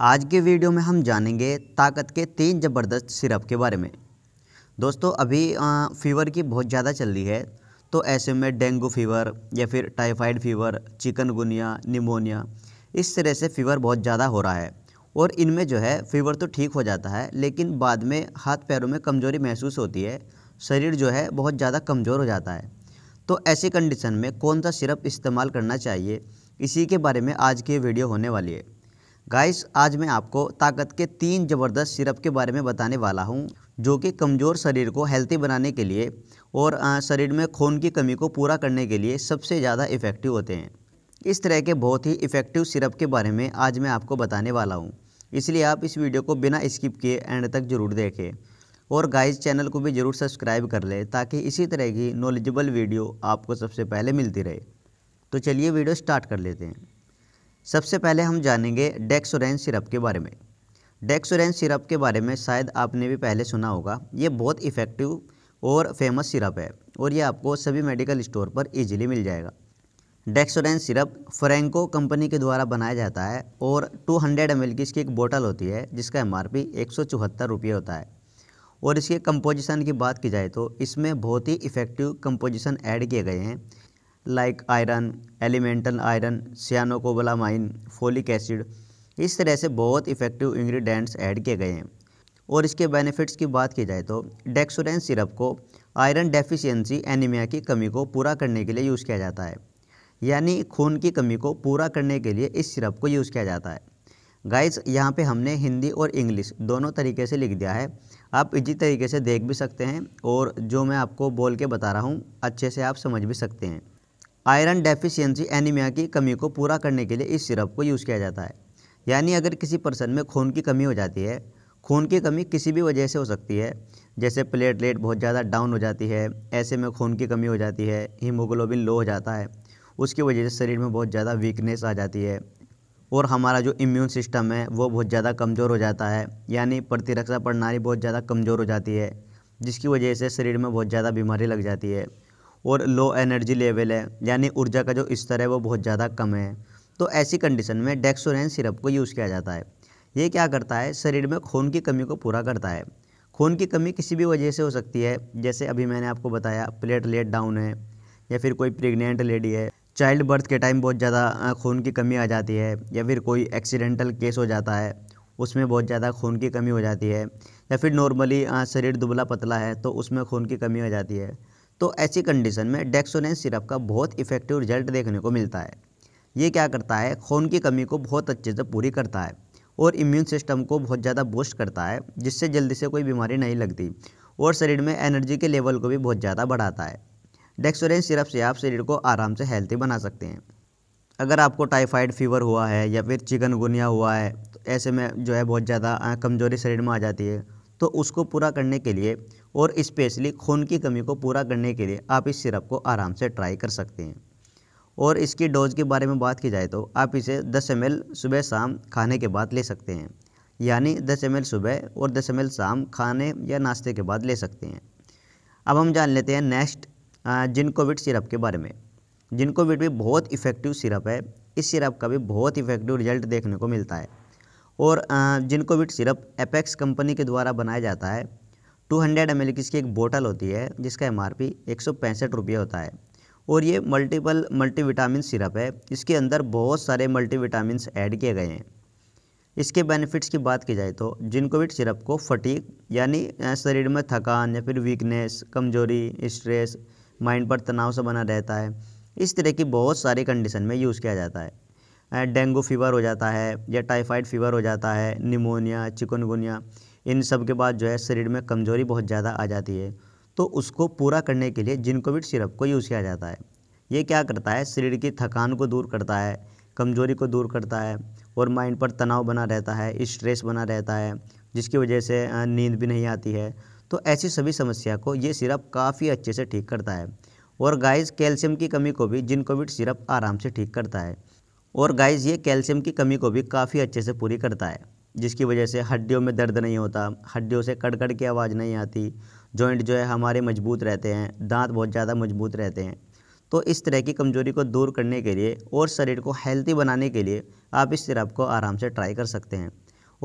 आज के वीडियो में हम जानेंगे ताकत के तीन ज़बरदस्त सिरप के बारे में दोस्तों अभी फीवर की बहुत ज़्यादा चल रही है तो ऐसे में डेंगू फीवर या फिर टाइफाइड फीवर चिकनगुनिया निमोनिया इस तरह से फीवर बहुत ज़्यादा हो रहा है और इनमें जो है फीवर तो ठीक हो जाता है लेकिन बाद में हाथ पैरों में कमज़ोरी महसूस होती है शरीर जो है बहुत ज़्यादा कमज़ोर हो जाता है तो ऐसी कंडीशन में कौन सा सिरप इस्तेमाल करना चाहिए इसी के बारे में आज की वीडियो होने वाली है गाइस आज मैं आपको ताकत के तीन ज़बरदस्त सिरप के बारे में बताने वाला हूँ जो कि कमज़ोर शरीर को हेल्थी बनाने के लिए और शरीर में खून की कमी को पूरा करने के लिए सबसे ज़्यादा इफ़ेक्टिव होते हैं इस तरह के बहुत ही इफ़ेक्टिव सिरप के बारे में आज मैं आपको बताने वाला हूँ इसलिए आप इस वीडियो को बिना स्किप किए एंड तक जरूर देखें और गाइस चैनल को भी ज़रूर सब्सक्राइब कर लें ताकि इसी तरह की नॉलेजेबल वीडियो आपको सबसे पहले मिलती रहे तो चलिए वीडियो स्टार्ट कर लेते हैं सबसे पहले हम जानेंगे डेक्सोरेंस सिरप के बारे में डेक्सोरेन सिरप के बारे में शायद आपने भी पहले सुना होगा ये बहुत इफ़ेक्टिव और फेमस सिरप है और ये आपको सभी मेडिकल स्टोर पर इजीली मिल जाएगा डेक्सोरेन सिरप फ्रेंको कंपनी के द्वारा बनाया जाता है और 200 हंड्रेड एम की इसकी एक बोतल होती है जिसका एम आर रुपये होता है और इसके कंपोजिशन की बात की जाए तो इसमें बहुत ही इफ़ेक्टिव कंपोजिशन ऐड किए गए हैं like iron elemental iron cyanocobalamin folic acid इस तरह से बहुत इफ़ेक्टिव इंग्रेडिएंट्स ऐड किए गए हैं और इसके बेनिफिट्स की बात की जाए तो डेक्सोरेन सिरप को आयरन डेफिशिएंसी एनीमिया की कमी को पूरा करने के लिए यूज़ किया जाता है यानी खून की कमी को पूरा करने के लिए इस सिरप को यूज़ किया जाता है गाइस यहाँ पे हमने हिंदी और इंग्लिश दोनों तरीके से लिख दिया है आप इसी तरीके से देख भी सकते हैं और जो मैं आपको बोल के बता रहा हूँ अच्छे से आप समझ भी सकते हैं आयरन डेफिशिएंसी एनीमिया की कमी को पूरा करने के लिए इस सिरप को यूज़ किया जाता है यानी अगर किसी पर्सन में खून की कमी हो जाती है खून की कमी किसी भी वजह से हो सकती है जैसे प्लेटलेट बहुत ज़्यादा डाउन हो जाती है ऐसे में खून की कमी हो जाती है हीमोग्लोबिन लो हो जाता है उसकी वजह से शरीर में बहुत ज़्यादा वीकनेस आ जाती है और हमारा जो इम्यून सिस्टम है वो बहुत ज़्यादा कमज़ोर हो जाता है यानी प्रतिरक्षा प्रणाली बहुत ज़्यादा कमज़ोर हो जाती है जिसकी वजह से शरीर में बहुत ज़्यादा बीमारी लग जाती है और लो एनर्जी लेवल है यानी ऊर्जा का जो स्तर है वो बहुत ज़्यादा कम है तो ऐसी कंडीशन में डेक्सोरेन सिरप को यूज़ किया जाता है ये क्या करता है शरीर में खून की कमी को पूरा करता है खून की कमी किसी भी वजह से हो सकती है जैसे अभी मैंने आपको बताया प्लेटलेट डाउन है या फिर कोई प्रेग्नेंट लेडी है चाइल्ड बर्थ के टाइम बहुत ज़्यादा खून की कमी आ जाती है या फिर कोई एक्सीडेंटल केस हो जाता है उसमें बहुत ज़्यादा खून की कमी हो जाती है या फिर नॉर्मली शरीर दुबला पतला है तो उसमें खून की कमी हो जाती है तो ऐसी कंडीशन में डेक्सोनेस सिरप का बहुत इफेक्टिव रिजल्ट देखने को मिलता है ये क्या करता है खून की कमी को बहुत अच्छे से पूरी करता है और इम्यून सिस्टम को बहुत ज़्यादा बूस्ट करता है जिससे जल्दी से कोई बीमारी नहीं लगती और शरीर में एनर्जी के लेवल को भी बहुत ज़्यादा बढ़ाता है डेक्सोरेंस सिरप से आप शरीर को आराम से हेल्थी बना सकते हैं अगर आपको टाइफाइड फीवर हुआ है या फिर चिकनगुनिया हुआ है तो ऐसे में जो है बहुत ज़्यादा कमज़ोरी शरीर में आ जाती है तो उसको पूरा करने के लिए और इस्पेशली खून की कमी को पूरा करने के लिए आप इस सिरप को आराम से ट्राई कर सकते हैं और इसकी डोज के बारे में बात की जाए तो आप इसे 10 एम सुबह शाम खाने के बाद ले सकते हैं यानी 10 एम सुबह और 10 एम शाम खाने या नाश्ते के बाद ले सकते हैं अब हम जान लेते हैं नेक्स्ट जिनकोविट सिरप के बारे में जिनकोविट भी बहुत इफ़ेक्टिव सिरप है इस सिरप का भी बहुत इफ़ेक्टिव रिजल्ट देखने को मिलता है और जिनकोविट सिरप एपेक्स कंपनी के द्वारा बनाया जाता है टू हंड्रेड एम एल की एक बोतल होती है जिसका एम आर पी एक सौ पैंसठ रुपये होता है और ये मल्टीपल मल्टीविटामिन सिरप है इसके अंदर बहुत सारे मल्टीविटामिन ऐड किए गए हैं इसके बेनिफिट्स की बात की जाए तो जिनकोविट सिरप को फटीक यानी शरीर में थकान या फिर वीकनेस कमजोरी स्ट्रेस माइंड पर तनाव से बना रहता है इस तरह की बहुत सारी कंडीशन में यूज़ किया जाता है डेंगू फीवर हो जाता है या टाइफाइड फीवर हो जाता है निमोनिया चिकनगुनिया इन सब के बाद जो है शरीर में कमज़ोरी बहुत ज़्यादा आ जाती है तो उसको पूरा करने के लिए जिनकोविट सिरप को यूज़ किया जाता है ये क्या करता है शरीर की थकान को दूर करता है कमज़ोरी को दूर करता है और माइंड पर तनाव बना रहता है स्ट्रेस बना रहता है जिसकी वजह से नींद भी नहीं आती है तो ऐसी सभी समस्या को ये सिरप काफ़ी अच्छे से ठीक करता है और गाइस कैल्शियम की कमी को भी जिनकोविट सिरप आराम से ठीक करता है और गाइस ये कैल्शियम की कमी को भी काफ़ी अच्छे से पूरी करता है जिसकी वजह से हड्डियों में दर्द नहीं होता हड्डियों से कड़कड़ की आवाज़ नहीं आती जॉइंट जो है हमारे मजबूत रहते हैं दांत बहुत ज़्यादा मजबूत रहते हैं तो इस तरह की कमज़ोरी को दूर करने के लिए और शरीर को हेल्थी बनाने के लिए आप इस सिरप को आराम से ट्राई कर सकते हैं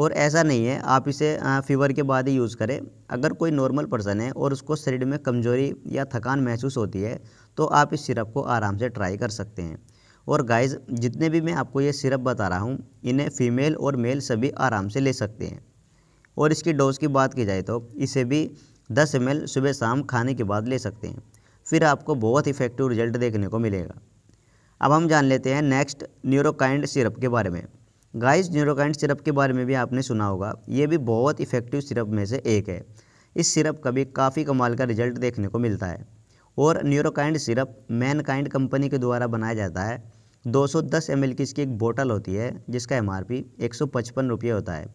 और ऐसा नहीं है आप इसे फीवर के बाद ही यूज़ करें अगर कोई नॉर्मल पर्सन है और उसको शरीर में कमज़ोरी या थकान महसूस होती है तो आप इस सिरप को आराम से ट्राई कर सकते हैं और गाइस जितने भी मैं आपको ये सिरप बता रहा हूँ इन्हें फीमेल और मेल सभी आराम से ले सकते हैं और इसकी डोज़ की बात की जाए तो इसे भी दस एम सुबह शाम खाने के बाद ले सकते हैं फिर आपको बहुत इफ़ेक्टिव रिजल्ट देखने को मिलेगा अब हम जान लेते हैं नेक्स्ट न्यूरोकाइंड सिरप के बारे में गाइस न्यूरोकाइंड सिरप के बारे में भी आपने सुना होगा ये भी बहुत इफ़ेक्टिव सिरप में से एक है इस सिरप का भी काफ़ी कमाल का रिजल्ट देखने को मिलता है और न्यूरोकाइंड सिरप मैनकाइंड कंपनी के द्वारा बनाया जाता है 210 सौ की इसकी एक बोतल होती है जिसका एम आर पी रुपये होता है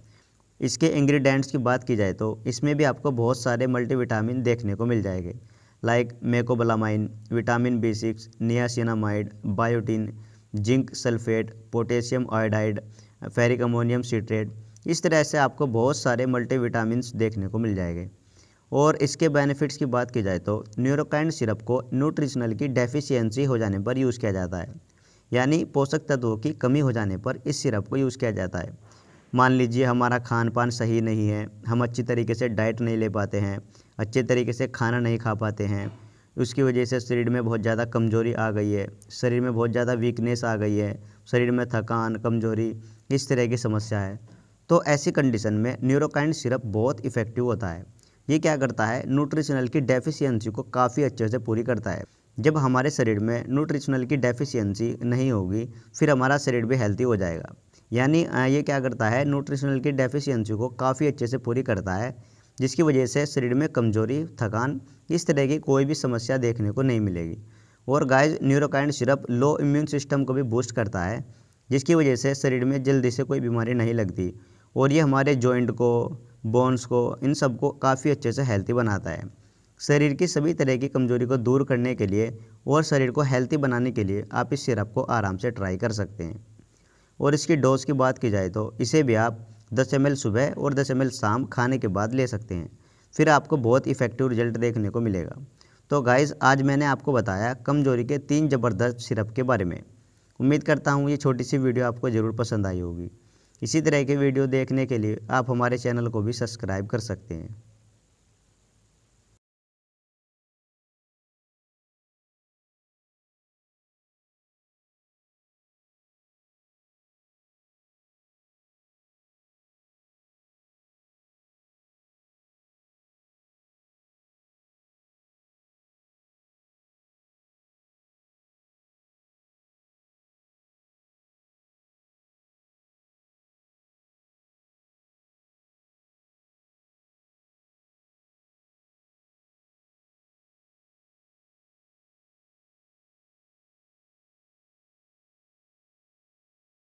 इसके इंग्रेडिएंट्स की बात की जाए तो इसमें भी आपको बहुत सारे मल्टीविटामिन देखने को मिल जाएंगे like mecobalamin vitamin B six niacinamide biotin zinc sulphate potassium iodide ferric ammonium citrate इस तरह से आपको बहुत सारे मल्टीविटामिन देखने को मिल जाएंगे और इसके बेनिफिट्स की बात की जाए तो न्यूरोकाइन सिरप को न्यूट्रिशनल की डेफिशियंसी हो जाने पर यूज़ किया जाता है यानी पोषक तत्वों की कमी हो जाने पर इस सिरप को यूज़ किया जाता है मान लीजिए हमारा खान पान सही नहीं है हम अच्छी तरीके से डाइट नहीं ले पाते हैं अच्छे तरीके से खाना नहीं खा पाते हैं उसकी वजह से शरीर में बहुत ज़्यादा कमजोरी आ गई है शरीर में बहुत ज़्यादा वीकनेस आ गई है शरीर में थकान कमजोरी इस तरह की समस्या है तो ऐसी कंडीशन में न्यूरोकाइंड सिरप बहुत इफ़ेक्टिव होता है ये क्या करता है न्यूट्रिशनल की डेफिशियंसी को काफ़ी अच्छे से पूरी करता है जब हमारे शरीर में न्यूट्रिशनल की डेफिशिएंसी नहीं होगी फिर हमारा शरीर भी हेल्थी हो जाएगा यानी ये क्या करता है न्यूट्रिशनल की डेफिशिएंसी को काफ़ी अच्छे से पूरी करता है जिसकी वजह से शरीर में कमजोरी थकान इस तरह की कोई भी समस्या देखने को नहीं मिलेगी और guys Neurokind syrup low immune system को भी बूस्ट करता है जिसकी वजह से शरीर में जल्दी से कोई बीमारी नहीं लगती और ये हमारे जॉइंट को बोन्स को इन सब को काफ़ी अच्छे से हेल्थी बनाता है शरीर की सभी तरह की कमजोरी को दूर करने के लिए और शरीर को हेल्थी बनाने के लिए आप इस सिरप को आराम से ट्राई कर सकते हैं और इसकी डोज़ की बात की जाए तो इसे भी आप दस एम सुबह और दस एम शाम खाने के बाद ले सकते हैं फिर आपको बहुत इफ़ेक्टिव रिजल्ट देखने को मिलेगा तो गाइज़ आज मैंने आपको बताया कमजोरी के तीन ज़बरदस्त सिरप के बारे में उम्मीद करता हूँ ये छोटी सी वीडियो आपको ज़रूर पसंद आई होगी इसी तरह के वीडियो देखने के लिए आप हमारे चैनल को भी सब्सक्राइब कर सकते हैं